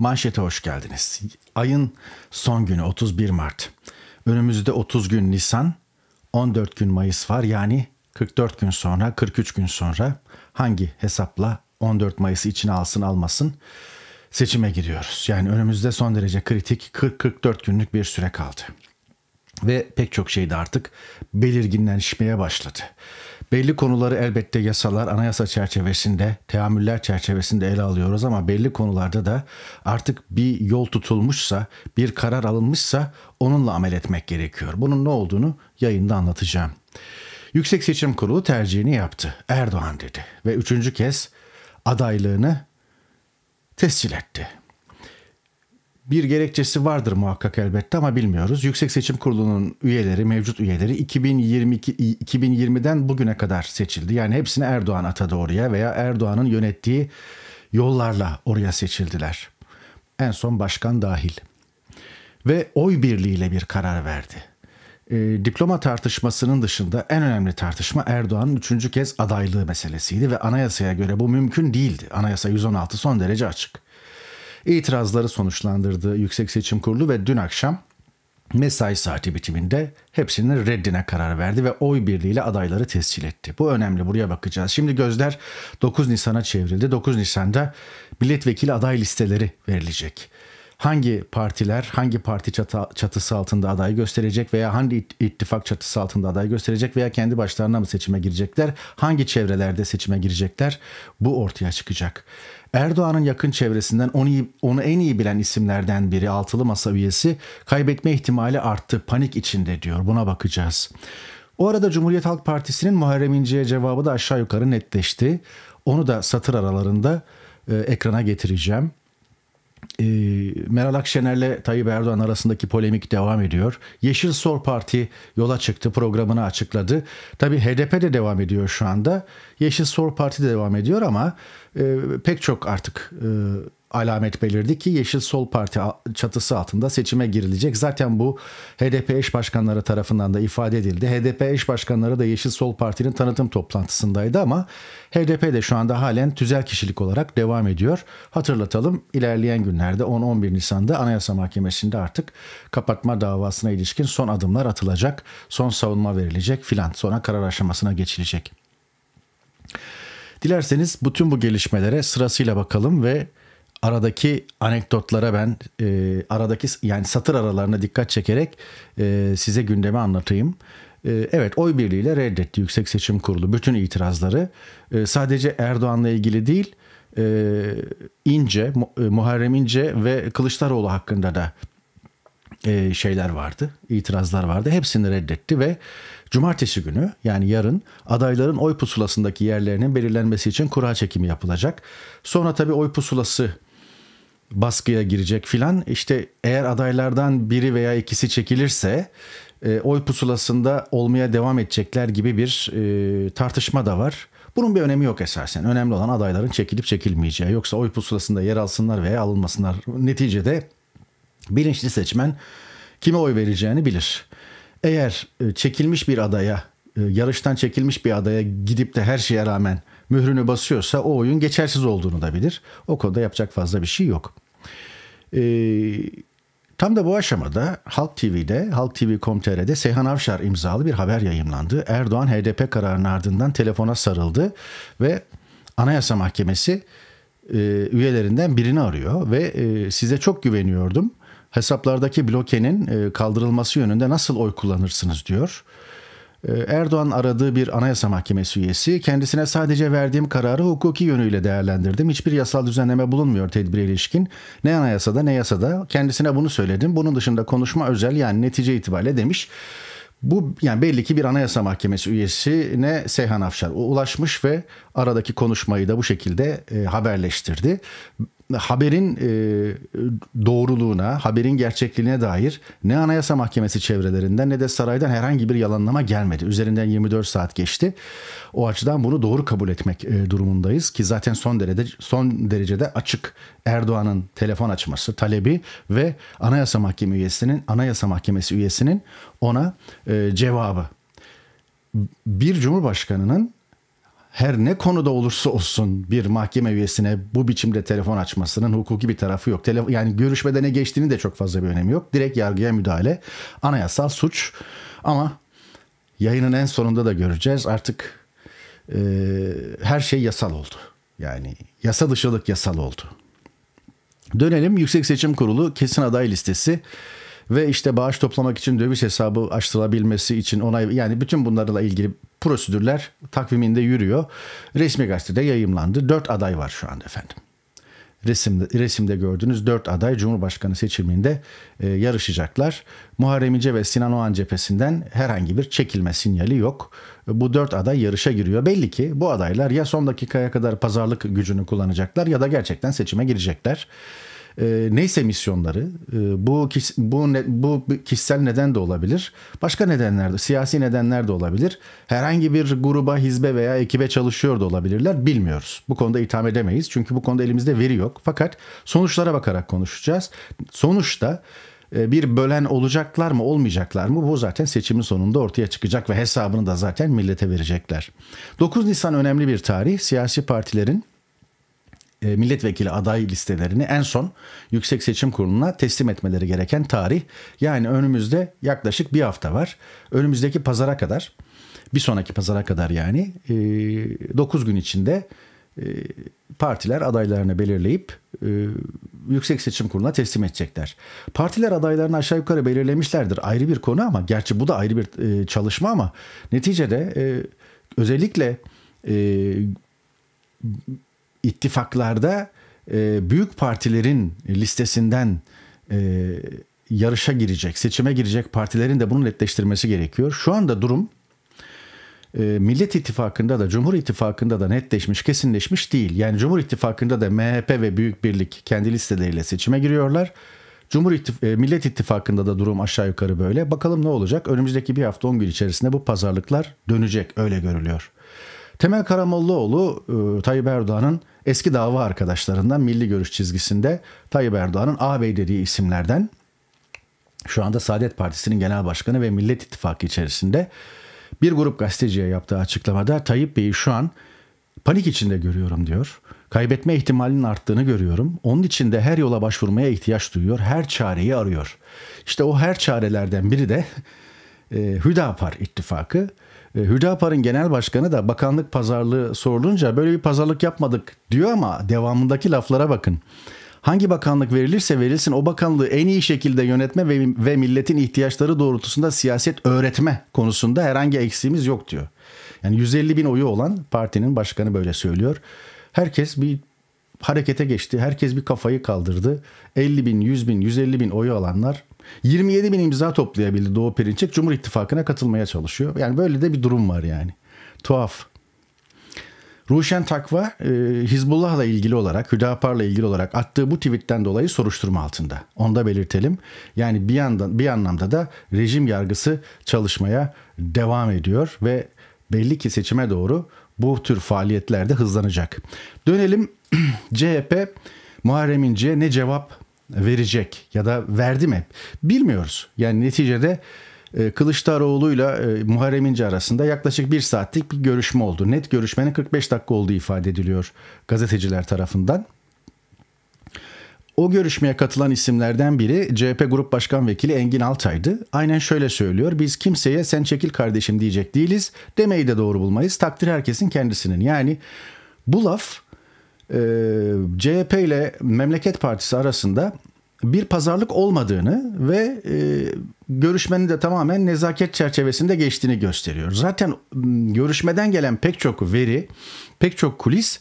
Manşete hoş geldiniz. Ayın son günü 31 Mart. Önümüzde 30 gün Nisan, 14 gün Mayıs var. Yani 44 gün sonra, 43 gün sonra hangi hesapla 14 Mayıs için alsın almasın seçime giriyoruz. Yani önümüzde son derece kritik 44 günlük bir süre kaldı. Ve pek çok şey de artık belirginleşmeye başladı. Belli konuları elbette yasalar, anayasa çerçevesinde, teamüller çerçevesinde ele alıyoruz ama belli konularda da artık bir yol tutulmuşsa, bir karar alınmışsa onunla amel etmek gerekiyor. Bunun ne olduğunu yayında anlatacağım. Yüksek Seçim Kurulu tercihini yaptı. Erdoğan dedi ve üçüncü kez adaylığını tescil etti bir gerekçesi vardır muhakkak elbette ama bilmiyoruz. Yüksek Seçim Kurulu'nun üyeleri, mevcut üyeleri 2022 2020'den bugüne kadar seçildi. Yani hepsini Erdoğan atadı oraya veya Erdoğan'ın yönettiği yollarla oraya seçildiler. En son başkan dahil. Ve oy birliğiyle bir karar verdi. E, diploma tartışmasının dışında en önemli tartışma Erdoğan'ın üçüncü kez adaylığı meselesiydi ve anayasaya göre bu mümkün değildi. Anayasa 116 son derece açık itirazları sonuçlandırdı Yüksek Seçim Kurulu ve dün akşam mesai saati bitiminde hepsinin reddine karar verdi ve oy birliğiyle adayları tescil etti. Bu önemli buraya bakacağız. Şimdi gözler 9 Nisan'a çevrildi. 9 Nisan'da milletvekili aday listeleri verilecek. Hangi partiler hangi parti çatısı altında aday gösterecek veya hangi ittifak çatısı altında aday gösterecek veya kendi başlarına mı seçime girecekler? Hangi çevrelerde seçime girecekler? Bu ortaya çıkacak. Erdoğan'ın yakın çevresinden onu, onu en iyi bilen isimlerden biri altılı masa üyesi kaybetme ihtimali arttı panik içinde diyor buna bakacağız. O arada Cumhuriyet Halk Partisi'nin Muharrem İnce'ye cevabı da aşağı yukarı netleşti. Onu da satır aralarında e, ekrana getireceğim e, Meral Akşener'le Tayyip Erdoğan arasındaki polemik devam ediyor. Yeşil Sol Parti yola çıktı, programını açıkladı. Tabi HDP de devam ediyor şu anda. Yeşil Sol Parti de devam ediyor ama e, pek çok artık e, alamet belirdi ki Yeşil Sol Parti çatısı altında seçime girilecek. Zaten bu HDP eş başkanları tarafından da ifade edildi. HDP eş başkanları da Yeşil Sol Parti'nin tanıtım toplantısındaydı ama HDP de şu anda halen tüzel kişilik olarak devam ediyor. Hatırlatalım ilerleyen günlerde 10-11 Nisan'da Anayasa Mahkemesi'nde artık kapatma davasına ilişkin son adımlar atılacak. Son savunma verilecek filan sonra karar aşamasına geçilecek. Dilerseniz bütün bu gelişmelere sırasıyla bakalım ve aradaki anekdotlara ben e, aradaki yani satır aralarına dikkat çekerek e, size gündemi anlatayım. E, evet oy birliğiyle reddetti Yüksek Seçim Kurulu bütün itirazları. E, sadece Erdoğan'la ilgili değil e, İnce, e, Muharrem İnce ve Kılıçdaroğlu hakkında da e, şeyler vardı, itirazlar vardı. Hepsini reddetti ve cumartesi günü yani yarın adayların oy pusulasındaki yerlerinin belirlenmesi için kura çekimi yapılacak. Sonra tabii oy pusulası baskıya girecek filan. İşte eğer adaylardan biri veya ikisi çekilirse e, oy pusulasında olmaya devam edecekler gibi bir e, tartışma da var. Bunun bir önemi yok esasen. Önemli olan adayların çekilip çekilmeyeceği. Yoksa oy pusulasında yer alsınlar veya alınmasınlar. Neticede bilinçli seçmen kime oy vereceğini bilir. Eğer e, çekilmiş bir adaya, e, yarıştan çekilmiş bir adaya gidip de her şeye rağmen mührünü basıyorsa o oyun geçersiz olduğunu da bilir. O konuda yapacak fazla bir şey yok. Ee, tam da bu aşamada Halk TV'de, Halk TV.com.tr'de Seyhan Avşar imzalı bir haber yayımlandı. Erdoğan HDP kararının ardından telefona sarıldı ve Anayasa Mahkemesi e, üyelerinden birini arıyor ve e, size çok güveniyordum. Hesaplardaki blokenin e, kaldırılması yönünde nasıl oy kullanırsınız diyor. Ee, Erdoğan aradığı bir anayasa mahkemesi üyesi kendisine sadece verdiğim kararı hukuki yönüyle değerlendirdim. Hiçbir yasal düzenleme bulunmuyor tedbire ilişkin. Ne anayasada ne yasada kendisine bunu söyledim. Bunun dışında konuşma özel yani netice itibariyle demiş. Bu yani belli ki bir anayasa mahkemesi üyesine Seyhan Afşar ulaşmış ve aradaki konuşmayı da bu şekilde e, haberleştirdi haberin e, doğruluğuna, haberin gerçekliğine dair ne Anayasa Mahkemesi çevrelerinden ne de saraydan herhangi bir yalanlama gelmedi. Üzerinden 24 saat geçti. O açıdan bunu doğru kabul etmek e, durumundayız ki zaten son derecede son derecede açık Erdoğan'ın telefon açması talebi ve Anayasa Mahkemesi üyesinin Anayasa Mahkemesi üyesinin ona e, cevabı. Bir cumhurbaşkanının her ne konuda olursa olsun bir mahkeme üyesine bu biçimde telefon açmasının hukuki bir tarafı yok. Telef yani görüşmede ne geçtiğini de çok fazla bir önemi yok. Direkt yargıya müdahale anayasal suç ama yayının en sonunda da göreceğiz artık e, her şey yasal oldu. Yani yasa dışılık yasal oldu. Dönelim Yüksek Seçim Kurulu kesin aday listesi ve işte bağış toplamak için döviz hesabı açtırılabilmesi için onay yani bütün bunlarla ilgili prosedürler takviminde yürüyor. Resmi gazetede yayımlandı. Dört aday var şu anda efendim. Resimde, resimde gördüğünüz dört aday Cumhurbaşkanı seçiminde e, yarışacaklar. Muharrem İnce ve Sinan Oğan cephesinden herhangi bir çekilme sinyali yok. E, bu dört aday yarışa giriyor. Belli ki bu adaylar ya son dakikaya kadar pazarlık gücünü kullanacaklar ya da gerçekten seçime girecekler e, neyse misyonları e, bu bu bu kişisel neden de olabilir. Başka nedenler de siyasi nedenler de olabilir. Herhangi bir gruba, hizbe veya ekibe çalışıyor da olabilirler. Bilmiyoruz. Bu konuda itham edemeyiz. Çünkü bu konuda elimizde veri yok. Fakat sonuçlara bakarak konuşacağız. Sonuçta e, bir bölen olacaklar mı olmayacaklar mı bu zaten seçimin sonunda ortaya çıkacak ve hesabını da zaten millete verecekler. 9 Nisan önemli bir tarih. Siyasi partilerin e, milletvekili aday listelerini en son Yüksek Seçim Kurulu'na teslim etmeleri gereken tarih. Yani önümüzde yaklaşık bir hafta var. Önümüzdeki pazara kadar, bir sonraki pazara kadar yani 9 e, gün içinde e, partiler adaylarını belirleyip Yüksek Seçim Kurulu'na teslim edecekler. Partiler adaylarını aşağı yukarı belirlemişlerdir. Ayrı bir konu ama gerçi bu da ayrı bir çalışma ama neticede özellikle ittifaklarda e, büyük partilerin listesinden e, yarışa girecek, seçime girecek partilerin de bunu netleştirmesi gerekiyor. Şu anda durum e, Millet İttifakı'nda da Cumhur İttifakı'nda da netleşmiş, kesinleşmiş değil. Yani Cumhur İttifakı'nda da MHP ve Büyük Birlik kendi listeleriyle seçime giriyorlar. Cumhur İttif e, Millet İttifakı'nda da durum aşağı yukarı böyle. Bakalım ne olacak? Önümüzdeki bir hafta 10 gün içerisinde bu pazarlıklar dönecek öyle görülüyor. Temel Karamollaoğlu e, Tayyip Erdoğan'ın eski dava arkadaşlarından milli görüş çizgisinde Tayyip Erdoğan'ın ağabey dediği isimlerden şu anda Saadet Partisi'nin genel başkanı ve Millet İttifakı içerisinde bir grup gazeteciye yaptığı açıklamada Tayyip Bey'i şu an panik içinde görüyorum diyor. Kaybetme ihtimalinin arttığını görüyorum. Onun için de her yola başvurmaya ihtiyaç duyuyor. Her çareyi arıyor. İşte o her çarelerden biri de e, Hüdapar İttifakı. E, Hüdapar'ın genel başkanı da bakanlık pazarlığı sorulunca böyle bir pazarlık yapmadık diyor ama devamındaki laflara bakın. Hangi bakanlık verilirse verilsin o bakanlığı en iyi şekilde yönetme ve, ve milletin ihtiyaçları doğrultusunda siyaset öğretme konusunda herhangi eksiğimiz yok diyor. Yani 150 bin oyu olan partinin başkanı böyle söylüyor. Herkes bir harekete geçti. Herkes bir kafayı kaldırdı. 50 bin, 100 bin, 150 bin oyu alanlar 27 bin imza toplayabildi Doğu Perinçek. Cumhur İttifakı'na katılmaya çalışıyor. Yani böyle de bir durum var yani. Tuhaf. Ruşen Takva e, Hizbullah'la ilgili olarak, Hüdapar'la ilgili olarak attığı bu tweetten dolayı soruşturma altında. Onu da belirtelim. Yani bir yandan bir anlamda da rejim yargısı çalışmaya devam ediyor ve belli ki seçime doğru bu tür faaliyetler de hızlanacak. Dönelim CHP Muharrem İnce'ye ne cevap verecek ya da verdi mi bilmiyoruz. Yani neticede e, Kılıçdaroğlu'yla e, Muharrem İnce arasında yaklaşık bir saatlik bir görüşme oldu. Net görüşmenin 45 dakika olduğu ifade ediliyor gazeteciler tarafından. O görüşmeye katılan isimlerden biri CHP Grup Başkan Vekili Engin Altay'dı. Aynen şöyle söylüyor. Biz kimseye sen çekil kardeşim diyecek değiliz. Demeyi de doğru bulmayız. Takdir herkesin kendisinin. Yani bu laf e, ee, CHP ile Memleket Partisi arasında bir pazarlık olmadığını ve e, görüşmenin de tamamen nezaket çerçevesinde geçtiğini gösteriyor. Zaten görüşmeden gelen pek çok veri, pek çok kulis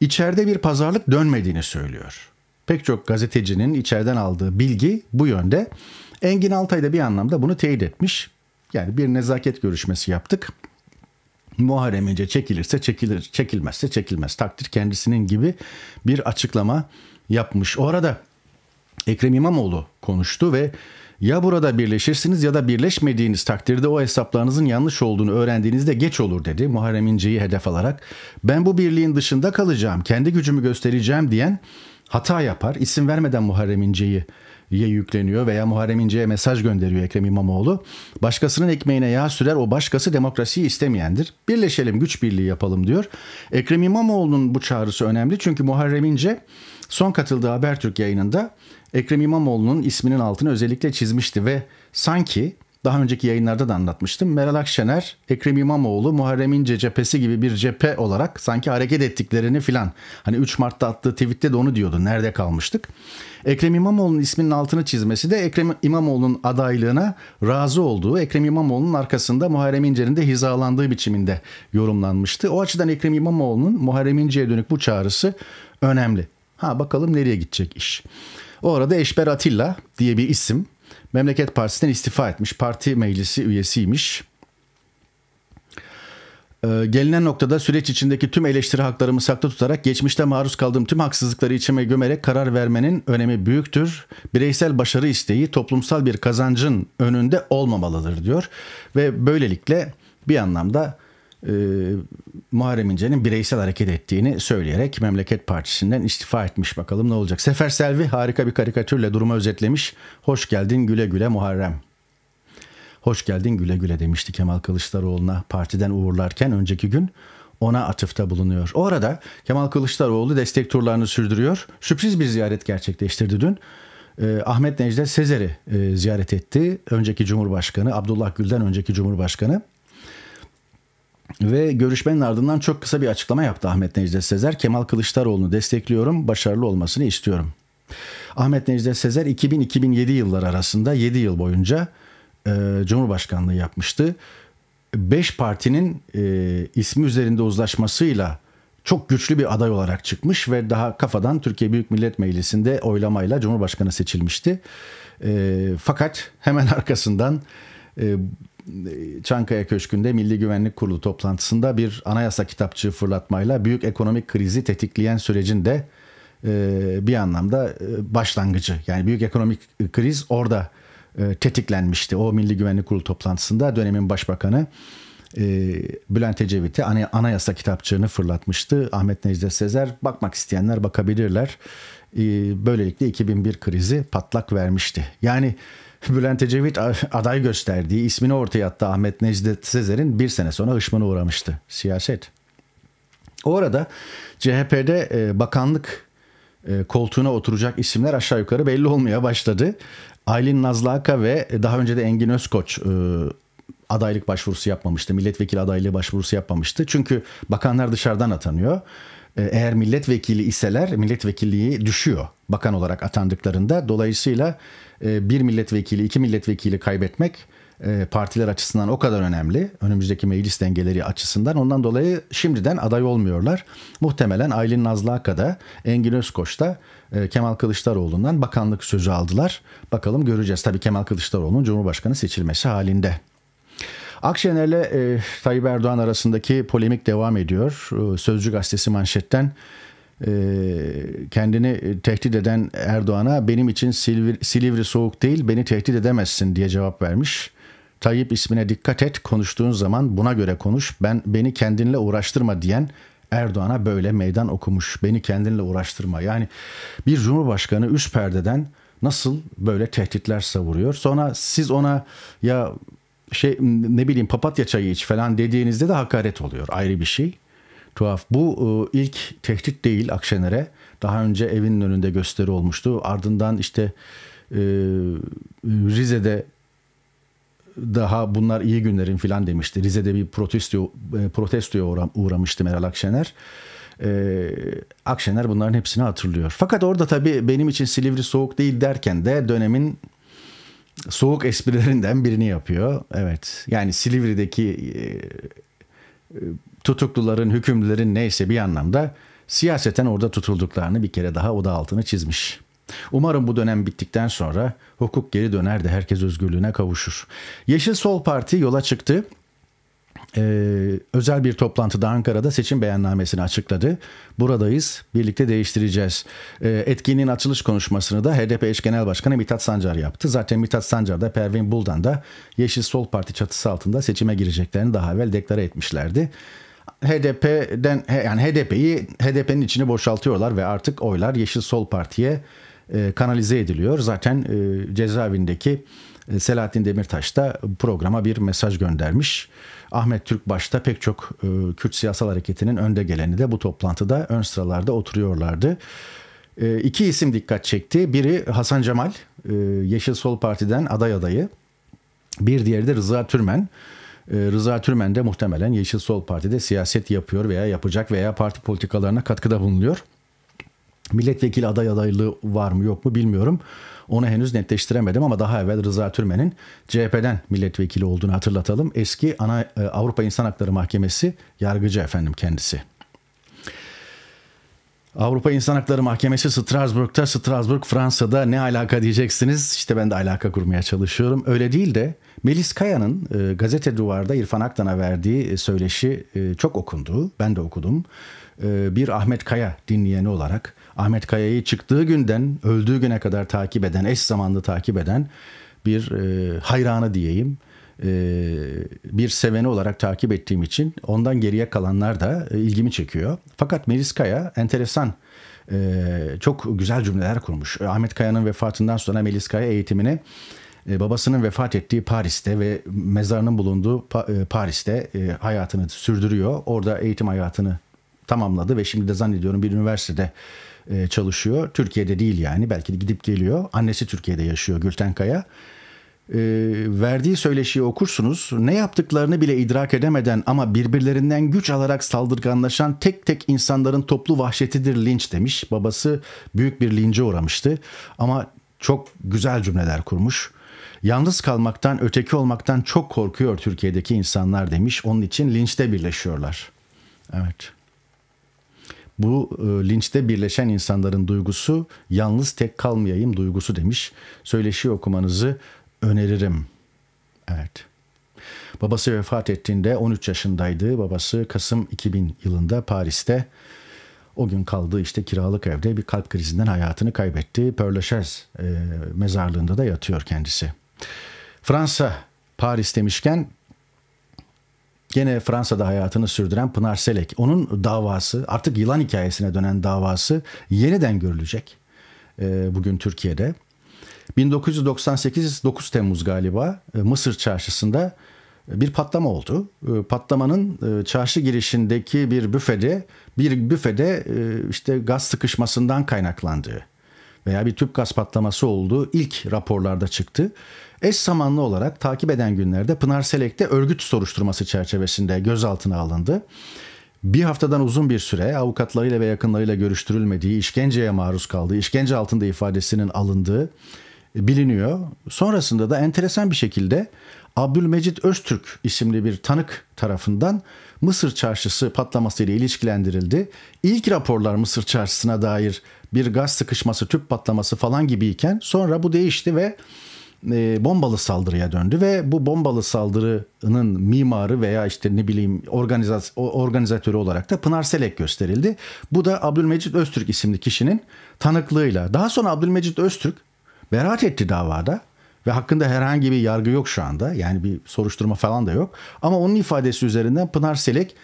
içeride bir pazarlık dönmediğini söylüyor. Pek çok gazetecinin içeriden aldığı bilgi bu yönde. Engin Altay da bir anlamda bunu teyit etmiş. Yani bir nezaket görüşmesi yaptık Muharrem İnce çekilirse çekilir, çekilmezse çekilmez. Takdir kendisinin gibi bir açıklama yapmış. O arada Ekrem İmamoğlu konuştu ve ya burada birleşirsiniz ya da birleşmediğiniz takdirde o hesaplarınızın yanlış olduğunu öğrendiğinizde geç olur dedi Muharrem İnce'yi hedef alarak. Ben bu birliğin dışında kalacağım, kendi gücümü göstereceğim diyen hata yapar. İsim vermeden Muharrem İnce'yi ye yükleniyor veya Muharrem İnce'ye mesaj gönderiyor Ekrem İmamoğlu. Başkasının ekmeğine yağ sürer o başkası demokrasiyi istemeyendir. Birleşelim güç birliği yapalım diyor. Ekrem İmamoğlu'nun bu çağrısı önemli çünkü Muharrem İnce son katıldığı Habertürk yayınında Ekrem İmamoğlu'nun isminin altını özellikle çizmişti ve sanki daha önceki yayınlarda da anlatmıştım. Meral Akşener, Ekrem İmamoğlu, Muharrem İnce cephesi gibi bir cephe olarak sanki hareket ettiklerini filan. Hani 3 Mart'ta attığı tweette de onu diyordu. Nerede kalmıştık? Ekrem İmamoğlu'nun isminin altını çizmesi de Ekrem İmamoğlu'nun adaylığına razı olduğu, Ekrem İmamoğlu'nun arkasında Muharrem İnce'nin de hizalandığı biçiminde yorumlanmıştı. O açıdan Ekrem İmamoğlu'nun Muharrem İnce'ye dönük bu çağrısı önemli. Ha bakalım nereye gidecek iş. O arada Eşber Atilla diye bir isim Memleket Partisi'nden istifa etmiş. Parti meclisi üyesiymiş. Ee, gelinen noktada süreç içindeki tüm eleştiri haklarımı saklı tutarak geçmişte maruz kaldığım tüm haksızlıkları içime gömerek karar vermenin önemi büyüktür. Bireysel başarı isteği toplumsal bir kazancın önünde olmamalıdır diyor. Ve böylelikle bir anlamda e, Muharrem İnce'nin bireysel hareket ettiğini söyleyerek Memleket Partisi'nden istifa etmiş. Bakalım ne olacak. Sefer Selvi harika bir karikatürle durumu özetlemiş. Hoş geldin güle güle Muharrem. Hoş geldin güle güle demişti Kemal Kılıçdaroğlu'na partiden uğurlarken önceki gün ona atıfta bulunuyor. O arada Kemal Kılıçdaroğlu destek turlarını sürdürüyor. Sürpriz bir ziyaret gerçekleştirdi dün. E, Ahmet Necdet Sezer'i e, ziyaret etti. Önceki Cumhurbaşkanı, Abdullah Gül'den önceki Cumhurbaşkanı. Ve görüşmenin ardından çok kısa bir açıklama yaptı Ahmet Necdet Sezer. Kemal Kılıçdaroğlu'nu destekliyorum, başarılı olmasını istiyorum. Ahmet Necdet Sezer 2000-2007 yılları arasında 7 yıl boyunca e, Cumhurbaşkanlığı yapmıştı. 5 partinin e, ismi üzerinde uzlaşmasıyla çok güçlü bir aday olarak çıkmış ve daha kafadan Türkiye Büyük Millet Meclisi'nde oylamayla Cumhurbaşkanı seçilmişti. E, fakat hemen arkasından e, Çankaya Köşkü'nde Milli Güvenlik Kurulu toplantısında bir anayasa kitapçığı fırlatmayla büyük ekonomik krizi tetikleyen sürecin de e, bir anlamda e, başlangıcı. Yani büyük ekonomik kriz orada e, tetiklenmişti. O Milli Güvenlik Kurulu toplantısında dönemin başbakanı Bülent Ecevit'e anayasa kitapçığını fırlatmıştı. Ahmet Necdet Sezer bakmak isteyenler bakabilirler. Böylelikle 2001 krizi patlak vermişti. Yani Bülent Ecevit aday gösterdiği ismini ortaya attı Ahmet Necdet Sezer'in bir sene sonra hışmana uğramıştı. Siyaset. O arada CHP'de e, bakanlık e, koltuğuna oturacak isimler aşağı yukarı belli olmaya başladı. Aylin Nazlıaka ve e, daha önce de Engin Özkoç adaylık başvurusu yapmamıştı. Milletvekili adaylığı başvurusu yapmamıştı. Çünkü bakanlar dışarıdan atanıyor. Eğer milletvekili iseler milletvekilliği düşüyor bakan olarak atandıklarında. Dolayısıyla ee, bir milletvekili, iki milletvekili kaybetmek e, partiler açısından o kadar önemli. Önümüzdeki meclis dengeleri açısından. Ondan dolayı şimdiden aday olmuyorlar. Muhtemelen Aylin Nazlıaka da Engin Özkoç da e, Kemal Kılıçdaroğlu'ndan bakanlık sözü aldılar. Bakalım göreceğiz. Tabii Kemal Kılıçdaroğlu'nun Cumhurbaşkanı seçilmesi halinde. Akşener'le e, Tayyip Erdoğan arasındaki polemik devam ediyor. E, Sözcü gazetesi manşetten e, kendini e, tehdit eden Erdoğan'a benim için Silivri, Silivri soğuk değil beni tehdit edemezsin diye cevap vermiş. Tayyip ismine dikkat et konuştuğun zaman buna göre konuş ben beni kendinle uğraştırma diyen Erdoğan'a böyle meydan okumuş beni kendinle uğraştırma yani bir cumhurbaşkanı üst perdeden nasıl böyle tehditler savuruyor sonra siz ona ya şey ne bileyim papatya çayı iç falan dediğinizde de hakaret oluyor ayrı bir şey Tuhaf. Bu e, ilk tehdit değil Akşener'e. Daha önce evinin önünde gösteri olmuştu. Ardından işte e, Rize'de daha bunlar iyi günlerin filan demişti. Rize'de bir protesto e, protestoya uğramıştı Meral Akşener. Ee, Akşener bunların hepsini hatırlıyor. Fakat orada tabii benim için Silivri soğuk değil derken de dönemin soğuk esprilerinden birini yapıyor. Evet. Yani Silivri'deki tutukluların, hükümlülerin neyse bir anlamda siyaseten orada tutulduklarını bir kere daha o altını çizmiş. Umarım bu dönem bittikten sonra hukuk geri döner de herkes özgürlüğüne kavuşur. Yeşil Sol Parti yola çıktı e, özel bir toplantıda Ankara'da seçim beyannamesini açıkladı. Buradayız, birlikte değiştireceğiz. E, ee, etkinin açılış konuşmasını da HDP eş genel başkanı Mithat Sancar yaptı. Zaten Mithat Sancar da Pervin Buldan da Yeşil Sol Parti çatısı altında seçime gireceklerini daha evvel deklare etmişlerdi. HDP'den yani HDP'yi HDP'nin içini boşaltıyorlar ve artık oylar Yeşil Sol Parti'ye e, kanalize ediliyor. Zaten e, cezaevindeki e, Selahattin Demirtaş da programa bir mesaj göndermiş. Ahmet Türk başta pek çok e, Kürt siyasal hareketinin önde geleni de bu toplantıda ön sıralarda oturuyorlardı. E, iki isim dikkat çekti. Biri Hasan Cemal, e, Yeşil Sol Parti'den aday adayı. Bir diğeri de Rıza Türmen. E, Rıza Türmen de muhtemelen Yeşil Sol Parti'de siyaset yapıyor veya yapacak veya parti politikalarına katkıda bulunuyor. Milletvekili aday adaylığı var mı yok mu bilmiyorum. Onu henüz netleştiremedim ama daha evvel Rıza Türmen'in CHP'den milletvekili olduğunu hatırlatalım. Eski ana e, Avrupa İnsan Hakları Mahkemesi yargıcı efendim kendisi. Avrupa İnsan Hakları Mahkemesi Strasbourg'ta, Strasbourg Fransa'da ne alaka diyeceksiniz. İşte ben de alaka kurmaya çalışıyorum. Öyle değil de Melis Kaya'nın e, Gazete Duvar'da İrfan Aktan'a verdiği e, söyleşi e, çok okundu. Ben de okudum. E, bir Ahmet Kaya dinleyeni olarak Ahmet Kaya'yı çıktığı günden öldüğü güne kadar takip eden, eş zamanlı takip eden bir e, hayranı diyeyim. E, bir seveni olarak takip ettiğim için ondan geriye kalanlar da e, ilgimi çekiyor. Fakat Melis Kaya enteresan e, çok güzel cümleler kurmuş. E, Ahmet Kaya'nın vefatından sonra Melis Kaya eğitimini e, babasının vefat ettiği Paris'te ve mezarının bulunduğu e, Paris'te hayatını sürdürüyor. Orada eğitim hayatını tamamladı ve şimdi de zannediyorum bir üniversitede e, çalışıyor. Türkiye'de değil yani belki de gidip geliyor. Annesi Türkiye'de yaşıyor Gülten Kaya. E, verdiği söyleşiyi okursunuz. Ne yaptıklarını bile idrak edemeden ama birbirlerinden güç alarak saldırganlaşan tek tek insanların toplu vahşetidir linç demiş. Babası büyük bir lince uğramıştı ama çok güzel cümleler kurmuş. Yalnız kalmaktan, öteki olmaktan çok korkuyor Türkiye'deki insanlar demiş. Onun için linçte birleşiyorlar. Evet. Bu e, linçte birleşen insanların duygusu yalnız tek kalmayayım duygusu demiş. Söyleşi okumanızı öneririm. Evet. Babası vefat ettiğinde 13 yaşındaydı. Babası Kasım 2000 yılında Paris'te o gün kaldığı işte kiralık evde bir kalp krizinden hayatını kaybetti. Père Lachaise e, mezarlığında da yatıyor kendisi. Fransa Paris demişken Gene Fransa'da hayatını sürdüren Pınar Selek. Onun davası artık yılan hikayesine dönen davası yeniden görülecek e, bugün Türkiye'de. 1998 9 Temmuz galiba e, Mısır çarşısında e, bir patlama oldu. E, patlamanın çarşı girişindeki bir büfede bir büfede işte gaz sıkışmasından kaynaklandığı veya bir tüp gaz patlaması olduğu ilk raporlarda çıktı. Eş zamanlı olarak takip eden günlerde Pınar Selek'te örgüt soruşturması çerçevesinde gözaltına alındı. Bir haftadan uzun bir süre avukatlarıyla ve yakınlarıyla görüştürülmediği, işkenceye maruz kaldığı, işkence altında ifadesinin alındığı biliniyor. Sonrasında da enteresan bir şekilde Abdülmecit Öztürk isimli bir tanık tarafından Mısır Çarşısı patlaması ile ilişkilendirildi. İlk raporlar Mısır Çarşısı'na dair bir gaz sıkışması, tüp patlaması falan gibiyken sonra bu değişti ve e, bombalı saldırıya döndü ve bu bombalı saldırının mimarı veya işte ne bileyim organizat organizatörü olarak da Pınar Selek gösterildi. Bu da Abdülmecit Öztürk isimli kişinin tanıklığıyla. Daha sonra Abdülmecit Öztürk beraat etti davada ve hakkında herhangi bir yargı yok şu anda. Yani bir soruşturma falan da yok. Ama onun ifadesi üzerinden Pınar Selek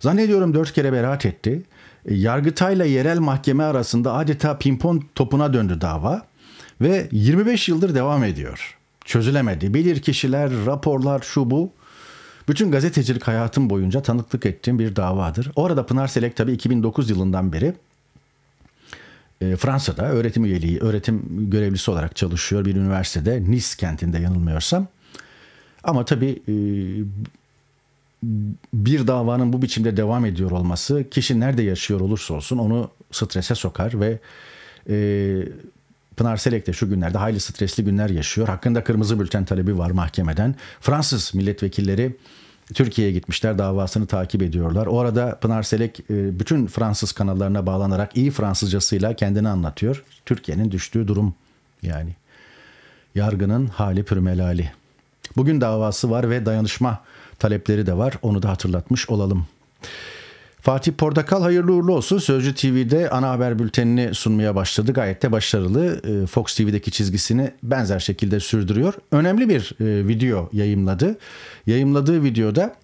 zannediyorum dört kere beraat etti. Yargıtayla yerel mahkeme arasında adeta pimpon topuna döndü dava ve 25 yıldır devam ediyor. Çözülemedi. Bilir kişiler, raporlar, şu bu. Bütün gazetecilik hayatım boyunca tanıklık ettiğim bir davadır. Orada Pınar Selek tabii 2009 yılından beri e, Fransa'da öğretim üyeliği, öğretim görevlisi olarak çalışıyor bir üniversitede. Nice kentinde yanılmıyorsam. Ama tabii e, bir davanın bu biçimde devam ediyor olması kişi nerede yaşıyor olursa olsun onu strese sokar ve e, Pınar Selek de şu günlerde hayli stresli günler yaşıyor. Hakkında kırmızı bülten talebi var mahkemeden. Fransız milletvekilleri Türkiye'ye gitmişler davasını takip ediyorlar. O arada Pınar Selek e, bütün Fransız kanallarına bağlanarak iyi Fransızcasıyla kendini anlatıyor. Türkiye'nin düştüğü durum yani. Yargının hali pürmelali. Bugün davası var ve dayanışma talepleri de var. Onu da hatırlatmış olalım. Fatih Portakal hayırlı uğurlu olsun. Sözcü TV'de ana haber bültenini sunmaya başladı. Gayet de başarılı. Ee, Fox TV'deki çizgisini benzer şekilde sürdürüyor. Önemli bir e, video yayımladı. Yayımladığı videoda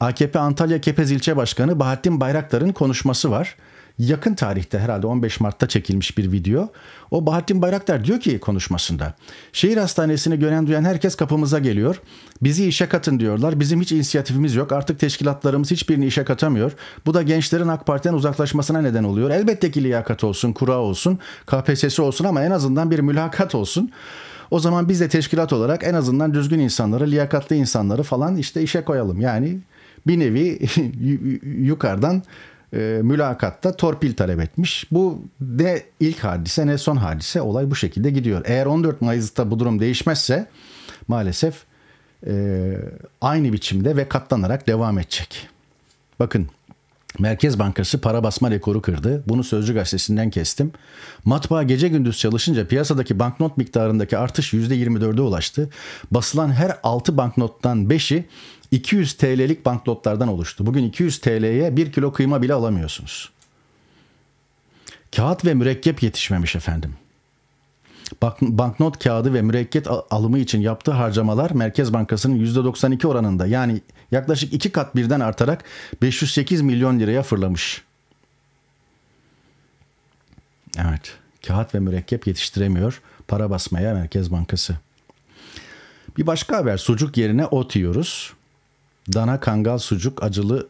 AKP Antalya Kepez ilçe Başkanı Bahattin Bayraktar'ın konuşması var yakın tarihte herhalde 15 Mart'ta çekilmiş bir video. O Bahattin Bayraktar diyor ki konuşmasında. Şehir hastanesini gören duyan herkes kapımıza geliyor. Bizi işe katın diyorlar. Bizim hiç inisiyatifimiz yok. Artık teşkilatlarımız hiçbirini işe katamıyor. Bu da gençlerin AK Parti'den uzaklaşmasına neden oluyor. Elbette ki liyakat olsun, kura olsun, KPSS olsun ama en azından bir mülakat olsun. O zaman biz de teşkilat olarak en azından düzgün insanları, liyakatlı insanları falan işte işe koyalım. Yani bir nevi yukarıdan e, mülakatta torpil talep etmiş. Bu ne ilk hadise ne son hadise olay bu şekilde gidiyor. Eğer 14 Mayıs'ta bu durum değişmezse maalesef e, aynı biçimde ve katlanarak devam edecek. Bakın Merkez Bankası para basma rekoru kırdı. Bunu Sözcü Gazetesi'nden kestim. Matbaa gece gündüz çalışınca piyasadaki banknot miktarındaki artış %24'e ulaştı. Basılan her 6 banknottan 5'i 200 TL'lik banknotlardan oluştu. Bugün 200 TL'ye 1 kilo kıyma bile alamıyorsunuz. Kağıt ve mürekkep yetişmemiş efendim. banknot kağıdı ve mürekkep alımı için yaptığı harcamalar Merkez Bankası'nın %92 oranında yani yaklaşık iki kat birden artarak 508 milyon liraya fırlamış. Evet, kağıt ve mürekkep yetiştiremiyor. Para basmaya Merkez Bankası. Bir başka haber sucuk yerine ot yiyoruz. Dana, kangal, sucuk, acılı,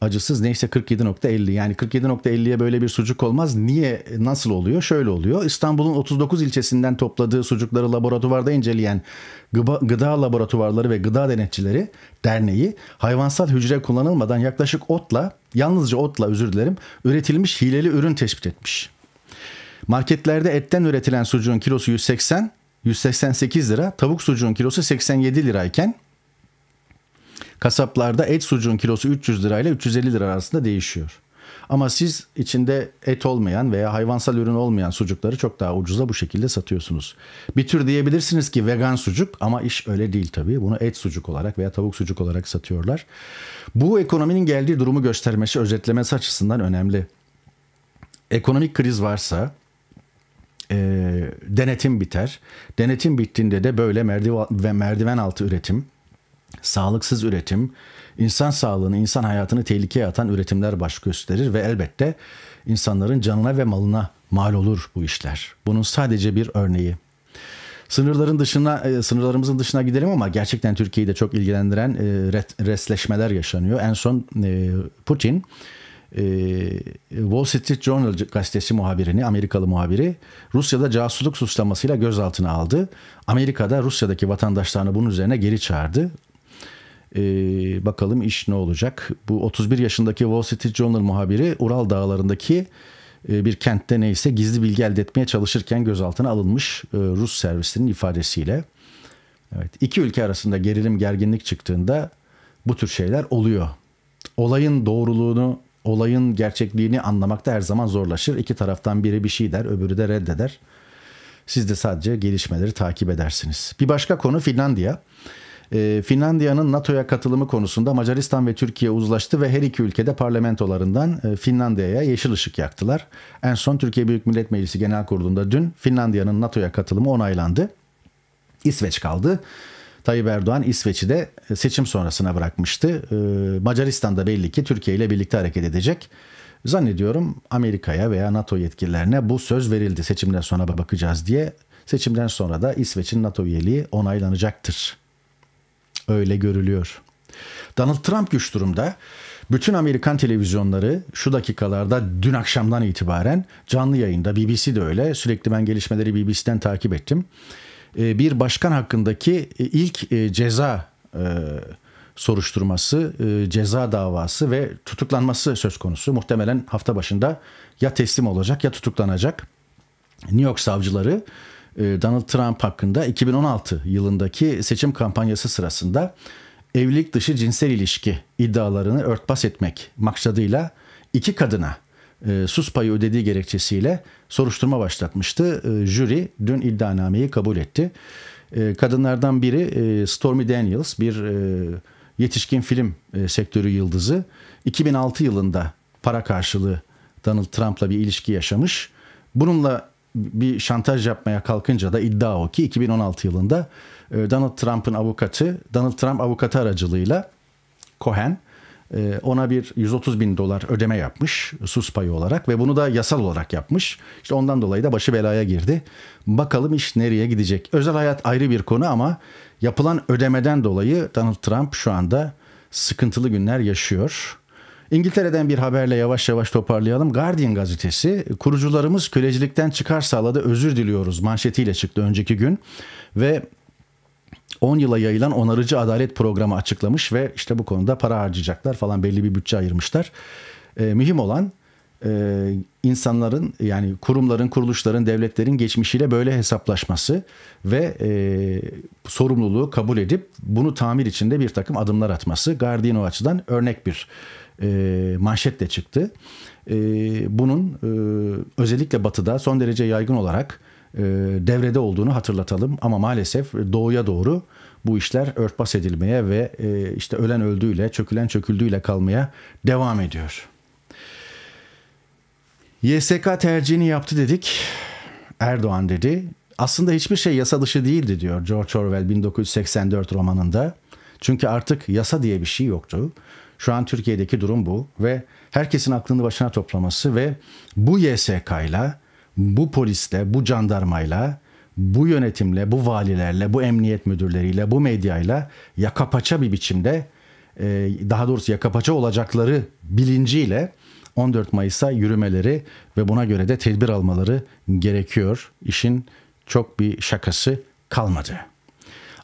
acısız neyse 47.50. Yani 47.50'ye böyle bir sucuk olmaz. Niye nasıl oluyor? Şöyle oluyor. İstanbul'un 39 ilçesinden topladığı sucukları laboratuvarda inceleyen Gıba, Gıda Laboratuvarları ve Gıda Denetçileri Derneği hayvansal hücre kullanılmadan yaklaşık otla, yalnızca otla özür dilerim, üretilmiş hileli ürün tespit etmiş. Marketlerde etten üretilen sucuğun kilosu 180, 188 lira, tavuk sucuğun kilosu 87 lirayken Kasaplarda et sucuğun kilosu 300 lirayla 350 lira arasında değişiyor. Ama siz içinde et olmayan veya hayvansal ürün olmayan sucukları çok daha ucuza bu şekilde satıyorsunuz. Bir tür diyebilirsiniz ki vegan sucuk ama iş öyle değil tabii. Bunu et sucuk olarak veya tavuk sucuk olarak satıyorlar. Bu ekonominin geldiği durumu göstermesi, özetlemesi açısından önemli. Ekonomik kriz varsa e, denetim biter. Denetim bittiğinde de böyle merdiven, merdiven altı üretim Sağlıksız üretim, insan sağlığını, insan hayatını tehlikeye atan üretimler baş gösterir ve elbette insanların canına ve malına mal olur bu işler. Bunun sadece bir örneği. Sınırların dışına, e, sınırlarımızın dışına gidelim ama gerçekten Türkiye'yi de çok ilgilendiren e, resleşmeler yaşanıyor. En son e, Putin Wall Street Journal gazetesi muhabirini, Amerikalı muhabiri Rusya'da casusluk suçlamasıyla gözaltına aldı. Amerika'da Rusya'daki vatandaşlarını bunun üzerine geri çağırdı. E, bakalım iş ne olacak? Bu 31 yaşındaki Wall Street Journal muhabiri Ural Dağları'ndaki e, bir kentte neyse gizli bilgi elde etmeye çalışırken gözaltına alınmış e, Rus servisinin ifadesiyle. Evet, iki ülke arasında gerilim gerginlik çıktığında bu tür şeyler oluyor. Olayın doğruluğunu, olayın gerçekliğini anlamak da her zaman zorlaşır. İki taraftan biri bir şey der, öbürü de reddeder. Siz de sadece gelişmeleri takip edersiniz. Bir başka konu Finlandiya. Ee, Finlandiya'nın NATO'ya katılımı konusunda Macaristan ve Türkiye uzlaştı ve her iki ülkede parlamentolarından e, Finlandiya'ya yeşil ışık yaktılar. En son Türkiye Büyük Millet Meclisi Genel Kurulu'nda dün Finlandiya'nın NATO'ya katılımı onaylandı. İsveç kaldı. Tayyip Erdoğan İsveç'i de e, seçim sonrasına bırakmıştı. Ee, Macaristan da belli ki Türkiye ile birlikte hareket edecek. Zannediyorum Amerika'ya veya NATO yetkililerine bu söz verildi seçimden sonra bakacağız diye. Seçimden sonra da İsveç'in NATO üyeliği onaylanacaktır. Öyle görülüyor. Donald Trump güç durumda. Bütün Amerikan televizyonları şu dakikalarda dün akşamdan itibaren canlı yayında BBC de öyle sürekli ben gelişmeleri BBC'den takip ettim. Ee, bir başkan hakkındaki e, ilk e, ceza e, soruşturması, ceza davası ve tutuklanması söz konusu. Muhtemelen hafta başında ya teslim olacak ya tutuklanacak. New York savcıları e, Donald Trump hakkında 2016 yılındaki seçim kampanyası sırasında evlilik dışı cinsel ilişki iddialarını örtbas etmek maksadıyla iki kadına e, sus payı ödediği gerekçesiyle soruşturma başlatmıştı. E, jüri dün iddianameyi kabul etti. E, kadınlardan biri Stormy Daniels bir yetişkin film sektörü yıldızı. 2006 yılında para karşılığı Donald Trump'la bir ilişki yaşamış. Bununla bir şantaj yapmaya kalkınca da iddia o ki 2016 yılında e, Donald Trump'ın avukatı Donald Trump avukatı aracılığıyla Cohen e, ona bir 130 bin dolar ödeme yapmış sus payı olarak ve bunu da yasal olarak yapmış. İşte ondan dolayı da başı belaya girdi. Bakalım iş nereye gidecek. Özel hayat ayrı bir konu ama yapılan ödemeden dolayı Donald Trump şu anda sıkıntılı günler yaşıyor. İngiltere'den bir haberle yavaş yavaş toparlayalım. Guardian gazetesi kurucularımız kölecilikten çıkar sağladı özür diliyoruz manşetiyle çıktı önceki gün ve 10 yıla yayılan onarıcı adalet programı açıklamış ve işte bu konuda para harcayacaklar falan belli bir bütçe ayırmışlar. E, mühim olan e, insanların yani kurumların, kuruluşların, devletlerin geçmişiyle böyle hesaplaşması ve e, sorumluluğu kabul edip bunu tamir içinde bir takım adımlar atması Guardian açıdan örnek bir e, de çıktı. E, bunun e, özellikle batıda son derece yaygın olarak e, devrede olduğunu hatırlatalım ama maalesef doğuya doğru bu işler örtbas edilmeye ve e, işte ölen öldüğüyle, çökülen çöküldüğüyle kalmaya devam ediyor. YSK tercihini yaptı dedik. Erdoğan dedi. Aslında hiçbir şey yasa dışı değildi diyor George Orwell 1984 romanında. Çünkü artık yasa diye bir şey yoktu. Şu an Türkiye'deki durum bu ve herkesin aklını başına toplaması ve bu YSK ile, bu polisle, bu jandarmayla, bu yönetimle, bu valilerle, bu emniyet müdürleriyle, bu medyayla yaka paça bir biçimde e, daha doğrusu yaka paça olacakları bilinciyle 14 Mayıs'a yürümeleri ve buna göre de tedbir almaları gerekiyor. İşin çok bir şakası kalmadı.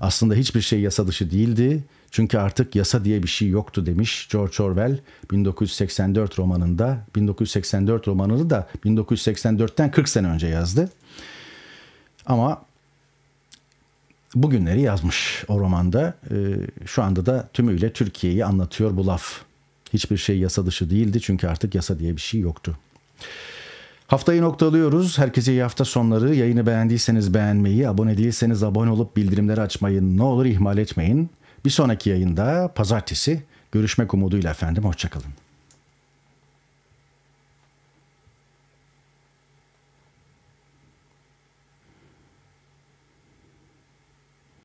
Aslında hiçbir şey yasa dışı değildi. Çünkü artık yasa diye bir şey yoktu demiş George Orwell 1984 romanında. 1984 romanını da 1984'ten 40 sene önce yazdı. Ama bugünleri yazmış o romanda. Ee, şu anda da tümüyle Türkiye'yi anlatıyor bu laf. Hiçbir şey yasa dışı değildi çünkü artık yasa diye bir şey yoktu. Haftayı noktalıyoruz. Herkese iyi hafta sonları. Yayını beğendiyseniz beğenmeyi, abone değilseniz abone olup bildirimleri açmayı ne olur ihmal etmeyin. Bir sonraki yayında pazartesi görüşmek umuduyla efendim. Hoşçakalın.